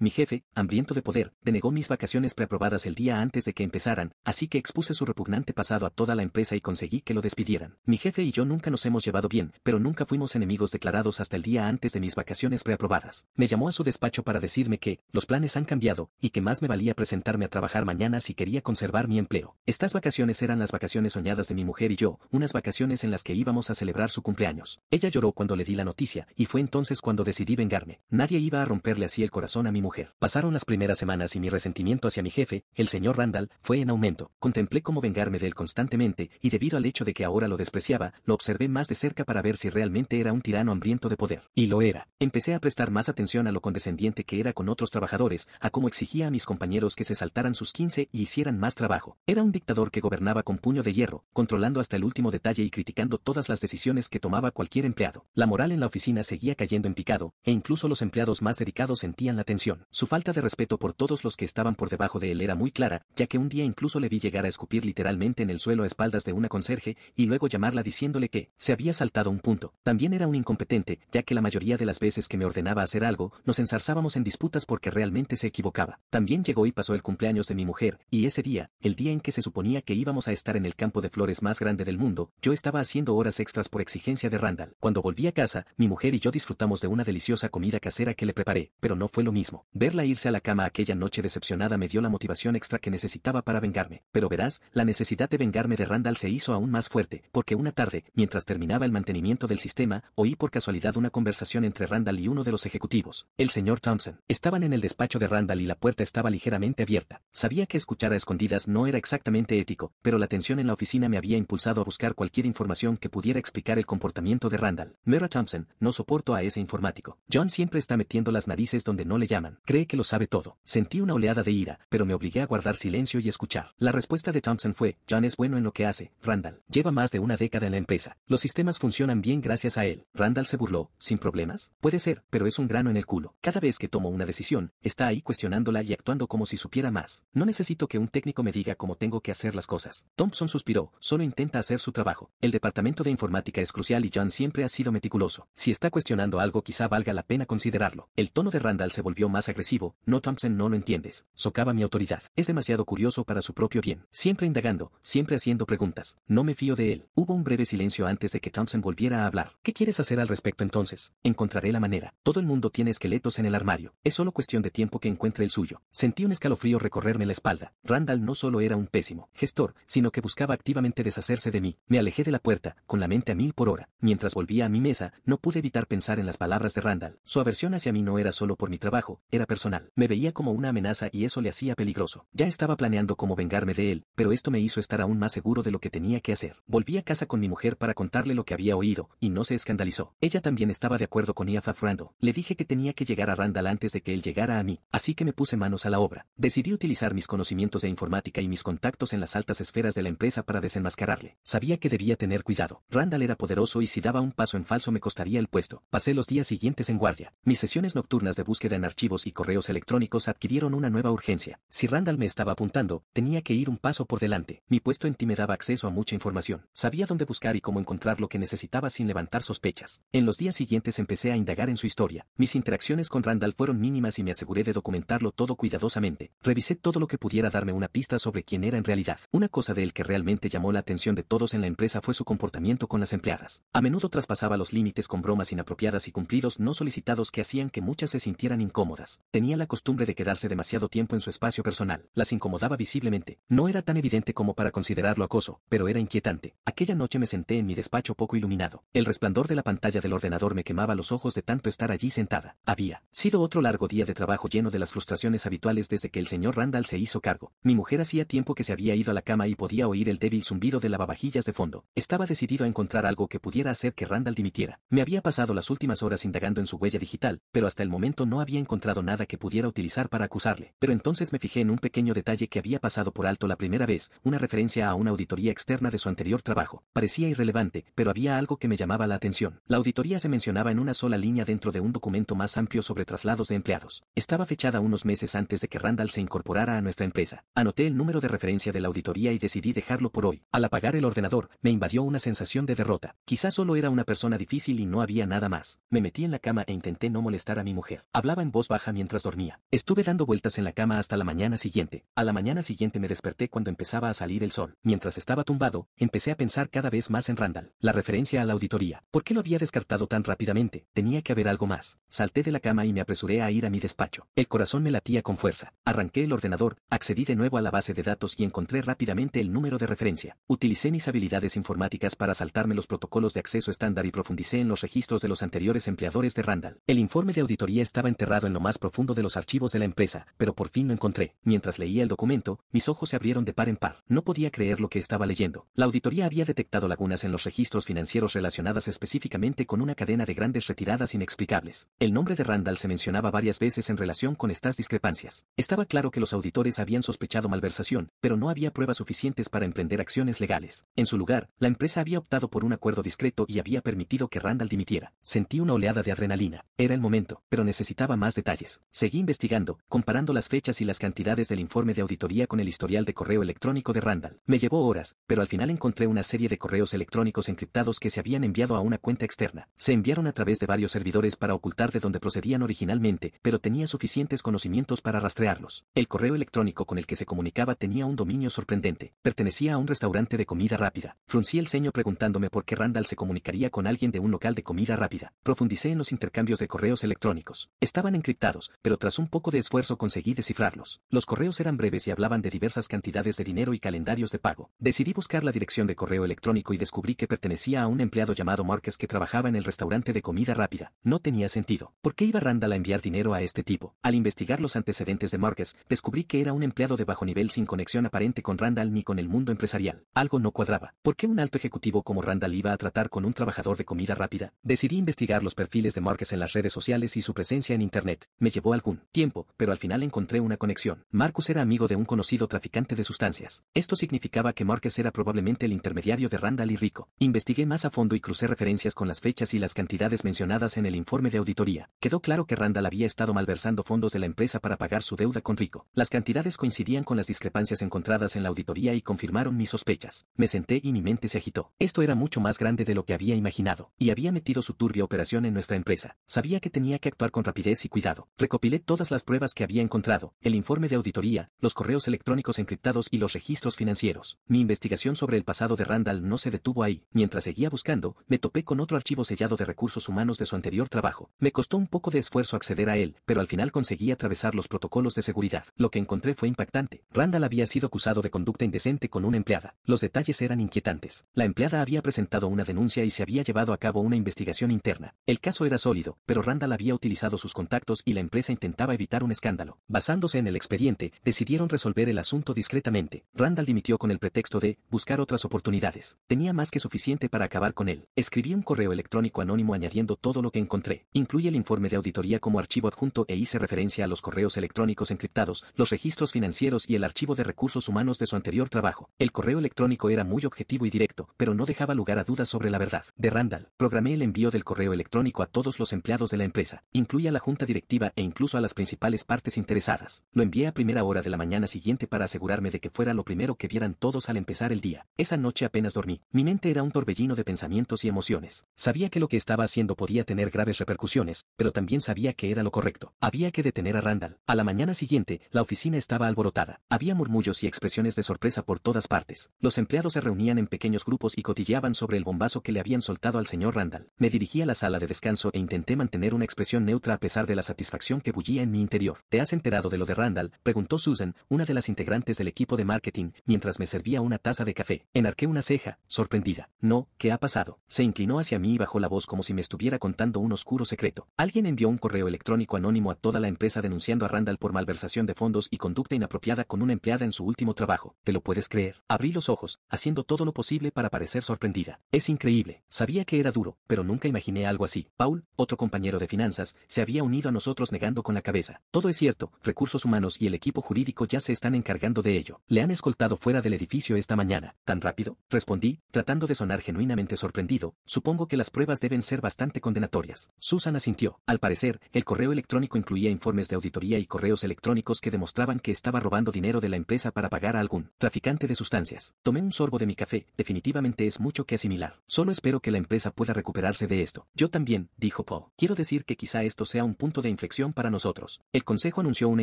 Mi jefe, hambriento de poder, denegó mis vacaciones preaprobadas el día antes de que empezaran, así que expuse su repugnante pasado a toda la empresa y conseguí que lo despidieran. Mi jefe y yo nunca nos hemos llevado bien, pero nunca fuimos enemigos declarados hasta el día antes de mis vacaciones preaprobadas. Me llamó a su despacho para decirme que, los planes han cambiado, y que más me valía presentarme a trabajar mañana si quería conservar mi empleo. Estas vacaciones eran las vacaciones soñadas de mi mujer y yo, unas vacaciones en las que íbamos a celebrar su cumpleaños. Ella lloró cuando le di la noticia, y fue entonces cuando decidí vengarme. Nadie iba a romperle así el corazón a mi mujer mujer. Pasaron las primeras semanas y mi resentimiento hacia mi jefe, el señor Randall, fue en aumento. Contemplé cómo vengarme de él constantemente, y debido al hecho de que ahora lo despreciaba, lo observé más de cerca para ver si realmente era un tirano hambriento de poder. Y lo era. Empecé a prestar más atención a lo condescendiente que era con otros trabajadores, a cómo exigía a mis compañeros que se saltaran sus 15 y hicieran más trabajo. Era un dictador que gobernaba con puño de hierro, controlando hasta el último detalle y criticando todas las decisiones que tomaba cualquier empleado. La moral en la oficina seguía cayendo en picado, e incluso los empleados más dedicados sentían la tensión. Su falta de respeto por todos los que estaban por debajo de él era muy clara, ya que un día incluso le vi llegar a escupir literalmente en el suelo a espaldas de una conserje, y luego llamarla diciéndole que se había saltado un punto. También era un incompetente, ya que la mayoría de las veces que me ordenaba hacer algo, nos ensarzábamos en disputas porque realmente se equivocaba. También llegó y pasó el cumpleaños de mi mujer, y ese día, el día en que se suponía que íbamos a estar en el campo de flores más grande del mundo, yo estaba haciendo horas extras por exigencia de Randall. Cuando volví a casa, mi mujer y yo disfrutamos de una deliciosa comida casera que le preparé, pero no fue lo mismo. Verla irse a la cama aquella noche decepcionada me dio la motivación extra que necesitaba para vengarme. Pero verás, la necesidad de vengarme de Randall se hizo aún más fuerte, porque una tarde, mientras terminaba el mantenimiento del sistema, oí por casualidad una conversación entre Randall y uno de los ejecutivos, el señor Thompson. Estaban en el despacho de Randall y la puerta estaba ligeramente abierta. Sabía que escuchar a escondidas no era exactamente ético, pero la tensión en la oficina me había impulsado a buscar cualquier información que pudiera explicar el comportamiento de Randall. Mera Thompson, no soporto a ese informático. John siempre está metiendo las narices donde no le llaman. Cree que lo sabe todo. Sentí una oleada de ira, pero me obligué a guardar silencio y escuchar. La respuesta de Thompson fue, John es bueno en lo que hace, Randall. Lleva más de una década en la empresa. Los sistemas funcionan bien gracias a él. Randall se burló, sin problemas. Puede ser, pero es un grano en el culo. Cada vez que tomo una decisión, está ahí cuestionándola y actuando como si supiera más. No necesito que un técnico me diga cómo tengo que hacer las cosas. Thompson suspiró, solo intenta hacer su trabajo. El departamento de informática es crucial y John siempre ha sido meticuloso. Si está cuestionando algo quizá valga la pena considerarlo. El tono de Randall se volvió más más agresivo, no Thompson no lo entiendes, socava mi autoridad, es demasiado curioso para su propio bien, siempre indagando, siempre haciendo preguntas, no me fío de él. Hubo un breve silencio antes de que Thompson volviera a hablar. ¿Qué quieres hacer al respecto entonces? Encontraré la manera. Todo el mundo tiene esqueletos en el armario, es solo cuestión de tiempo que encuentre el suyo. Sentí un escalofrío recorrerme la espalda. Randall no solo era un pésimo gestor, sino que buscaba activamente deshacerse de mí. Me alejé de la puerta, con la mente a mil por hora. Mientras volvía a mi mesa, no pude evitar pensar en las palabras de Randall. Su aversión hacia mí no era solo por mi trabajo, era personal. Me veía como una amenaza y eso le hacía peligroso. Ya estaba planeando cómo vengarme de él, pero esto me hizo estar aún más seguro de lo que tenía que hacer. Volví a casa con mi mujer para contarle lo que había oído, y no se escandalizó. Ella también estaba de acuerdo con Iafaf Randall. Le dije que tenía que llegar a Randall antes de que él llegara a mí, así que me puse manos a la obra. Decidí utilizar mis conocimientos de informática y mis contactos en las altas esferas de la empresa para desenmascararle. Sabía que debía tener cuidado. Randall era poderoso y si daba un paso en falso me costaría el puesto. Pasé los días siguientes en guardia. Mis sesiones nocturnas de búsqueda en archivos y correos electrónicos adquirieron una nueva urgencia. Si Randall me estaba apuntando, tenía que ir un paso por delante. Mi puesto en ti me daba acceso a mucha información. Sabía dónde buscar y cómo encontrar lo que necesitaba sin levantar sospechas. En los días siguientes empecé a indagar en su historia. Mis interacciones con Randall fueron mínimas y me aseguré de documentarlo todo cuidadosamente. Revisé todo lo que pudiera darme una pista sobre quién era en realidad. Una cosa de él que realmente llamó la atención de todos en la empresa fue su comportamiento con las empleadas. A menudo traspasaba los límites con bromas inapropiadas y cumplidos no solicitados que hacían que muchas se sintieran incómodas. Tenía la costumbre de quedarse demasiado tiempo en su espacio personal. Las incomodaba visiblemente. No era tan evidente como para considerarlo acoso, pero era inquietante. Aquella noche me senté en mi despacho poco iluminado. El resplandor de la pantalla del ordenador me quemaba los ojos de tanto estar allí sentada. Había sido otro largo día de trabajo lleno de las frustraciones habituales desde que el señor Randall se hizo cargo. Mi mujer hacía tiempo que se había ido a la cama y podía oír el débil zumbido de lavavajillas de fondo. Estaba decidido a encontrar algo que pudiera hacer que Randall dimitiera. Me había pasado las últimas horas indagando en su huella digital, pero hasta el momento no había encontrado nada que pudiera utilizar para acusarle, pero entonces me fijé en un pequeño detalle que había pasado por alto la primera vez, una referencia a una auditoría externa de su anterior trabajo. Parecía irrelevante, pero había algo que me llamaba la atención. La auditoría se mencionaba en una sola línea dentro de un documento más amplio sobre traslados de empleados. Estaba fechada unos meses antes de que Randall se incorporara a nuestra empresa. Anoté el número de referencia de la auditoría y decidí dejarlo por hoy. Al apagar el ordenador, me invadió una sensación de derrota. Quizás solo era una persona difícil y no había nada más. Me metí en la cama e intenté no molestar a mi mujer. Hablaba en voz baja mientras dormía. Estuve dando vueltas en la cama hasta la mañana siguiente. A la mañana siguiente me desperté cuando empezaba a salir el sol. Mientras estaba tumbado, empecé a pensar cada vez más en Randall. La referencia a la auditoría. ¿Por qué lo había descartado tan rápidamente? Tenía que haber algo más. Salté de la cama y me apresuré a ir a mi despacho. El corazón me latía con fuerza. Arranqué el ordenador, accedí de nuevo a la base de datos y encontré rápidamente el número de referencia. Utilicé mis habilidades informáticas para saltarme los protocolos de acceso estándar y profundicé en los registros de los anteriores empleadores de Randall. El informe de auditoría estaba enterrado en lo más profundo de los archivos de la empresa, pero por fin lo encontré. Mientras leía el documento, mis ojos se abrieron de par en par. No podía creer lo que estaba leyendo. La auditoría había detectado lagunas en los registros financieros relacionadas específicamente con una cadena de grandes retiradas inexplicables. El nombre de Randall se mencionaba varias veces en relación con estas discrepancias. Estaba claro que los auditores habían sospechado malversación, pero no había pruebas suficientes para emprender acciones legales. En su lugar, la empresa había optado por un acuerdo discreto y había permitido que Randall dimitiera. Sentí una oleada de adrenalina. Era el momento, pero necesitaba más detalles. Seguí investigando, comparando las fechas y las cantidades del informe de auditoría con el historial de correo electrónico de Randall. Me llevó horas, pero al final encontré una serie de correos electrónicos encriptados que se habían enviado a una cuenta externa. Se enviaron a través de varios servidores para ocultar de dónde procedían originalmente, pero tenía suficientes conocimientos para rastrearlos. El correo electrónico con el que se comunicaba tenía un dominio sorprendente. Pertenecía a un restaurante de comida rápida. Fruncí el ceño preguntándome por qué Randall se comunicaría con alguien de un local de comida rápida. Profundicé en los intercambios de correos electrónicos. Estaban encriptados pero tras un poco de esfuerzo conseguí descifrarlos. Los correos eran breves y hablaban de diversas cantidades de dinero y calendarios de pago. Decidí buscar la dirección de correo electrónico y descubrí que pertenecía a un empleado llamado Márquez que trabajaba en el restaurante de comida rápida. No tenía sentido. ¿Por qué iba Randall a enviar dinero a este tipo? Al investigar los antecedentes de Márquez, descubrí que era un empleado de bajo nivel sin conexión aparente con Randall ni con el mundo empresarial. Algo no cuadraba. ¿Por qué un alto ejecutivo como Randall iba a tratar con un trabajador de comida rápida? Decidí investigar los perfiles de Márquez en las redes sociales y su presencia en Internet. Me llevó algún tiempo, pero al final encontré una conexión. Marcus era amigo de un conocido traficante de sustancias. Esto significaba que Marcus era probablemente el intermediario de Randall y Rico. Investigué más a fondo y crucé referencias con las fechas y las cantidades mencionadas en el informe de auditoría. Quedó claro que Randall había estado malversando fondos de la empresa para pagar su deuda con Rico. Las cantidades coincidían con las discrepancias encontradas en la auditoría y confirmaron mis sospechas. Me senté y mi mente se agitó. Esto era mucho más grande de lo que había imaginado, y había metido su turbia operación en nuestra empresa. Sabía que tenía que actuar con rapidez y cuidado recopilé todas las pruebas que había encontrado, el informe de auditoría, los correos electrónicos encriptados y los registros financieros. Mi investigación sobre el pasado de Randall no se detuvo ahí. Mientras seguía buscando, me topé con otro archivo sellado de recursos humanos de su anterior trabajo. Me costó un poco de esfuerzo acceder a él, pero al final conseguí atravesar los protocolos de seguridad. Lo que encontré fue impactante. Randall había sido acusado de conducta indecente con una empleada. Los detalles eran inquietantes. La empleada había presentado una denuncia y se había llevado a cabo una investigación interna. El caso era sólido, pero Randall había utilizado sus contactos y la empresa intentaba evitar un escándalo. Basándose en el expediente, decidieron resolver el asunto discretamente. Randall dimitió con el pretexto de buscar otras oportunidades. Tenía más que suficiente para acabar con él. Escribí un correo electrónico anónimo añadiendo todo lo que encontré. Incluye el informe de auditoría como archivo adjunto e hice referencia a los correos electrónicos encriptados, los registros financieros y el archivo de recursos humanos de su anterior trabajo. El correo electrónico era muy objetivo y directo, pero no dejaba lugar a dudas sobre la verdad. De Randall, programé el envío del correo electrónico a todos los empleados de la empresa, incluye la junta directiva e incluso a las principales partes interesadas. Lo envié a primera hora de la mañana siguiente para asegurarme de que fuera lo primero que vieran todos al empezar el día. Esa noche apenas dormí. Mi mente era un torbellino de pensamientos y emociones. Sabía que lo que estaba haciendo podía tener graves repercusiones, pero también sabía que era lo correcto. Había que detener a Randall. A la mañana siguiente, la oficina estaba alborotada. Había murmullos y expresiones de sorpresa por todas partes. Los empleados se reunían en pequeños grupos y cotilleaban sobre el bombazo que le habían soltado al señor Randall. Me dirigí a la sala de descanso e intenté mantener una expresión neutra a pesar de la satisfacción acción que bullía en mi interior. ¿Te has enterado de lo de Randall? preguntó Susan, una de las integrantes del equipo de marketing, mientras me servía una taza de café. Enarqué una ceja, sorprendida. No, ¿qué ha pasado? Se inclinó hacia mí y bajó la voz como si me estuviera contando un oscuro secreto. Alguien envió un correo electrónico anónimo a toda la empresa denunciando a Randall por malversación de fondos y conducta inapropiada con una empleada en su último trabajo. ¿Te lo puedes creer? Abrí los ojos, haciendo todo lo posible para parecer sorprendida. Es increíble. Sabía que era duro, pero nunca imaginé algo así. Paul, otro compañero de finanzas, se había unido a nosotros negando con la cabeza. Todo es cierto, recursos humanos y el equipo jurídico ya se están encargando de ello. Le han escoltado fuera del edificio esta mañana. ¿Tan rápido? Respondí, tratando de sonar genuinamente sorprendido. Supongo que las pruebas deben ser bastante condenatorias. Susan asintió. Al parecer, el correo electrónico incluía informes de auditoría y correos electrónicos que demostraban que estaba robando dinero de la empresa para pagar a algún traficante de sustancias. Tomé un sorbo de mi café, definitivamente es mucho que asimilar. Solo espero que la empresa pueda recuperarse de esto. Yo también, dijo Paul. Quiero decir que quizá esto sea un punto de inflexión para nosotros. El Consejo anunció una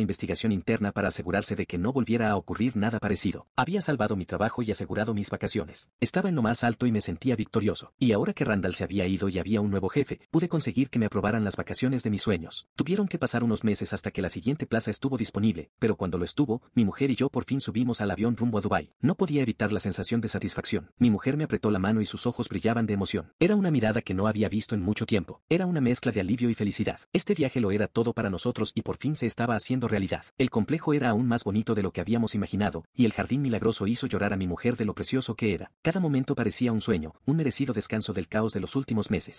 investigación interna para asegurarse de que no volviera a ocurrir nada parecido. Había salvado mi trabajo y asegurado mis vacaciones. Estaba en lo más alto y me sentía victorioso. Y ahora que Randall se había ido y había un nuevo jefe, pude conseguir que me aprobaran las vacaciones de mis sueños. Tuvieron que pasar unos meses hasta que la siguiente plaza estuvo disponible, pero cuando lo estuvo, mi mujer y yo por fin subimos al avión rumbo a Dubái. No podía evitar la sensación de satisfacción. Mi mujer me apretó la mano y sus ojos brillaban de emoción. Era una mirada que no había visto en mucho tiempo. Era una mezcla de alivio y felicidad. Este viaje lo era todo para nosotros y por fin se estaba haciendo realidad. El complejo era aún más bonito de lo que habíamos imaginado, y el jardín milagroso hizo llorar a mi mujer de lo precioso que era. Cada momento parecía un sueño, un merecido descanso del caos de los últimos meses.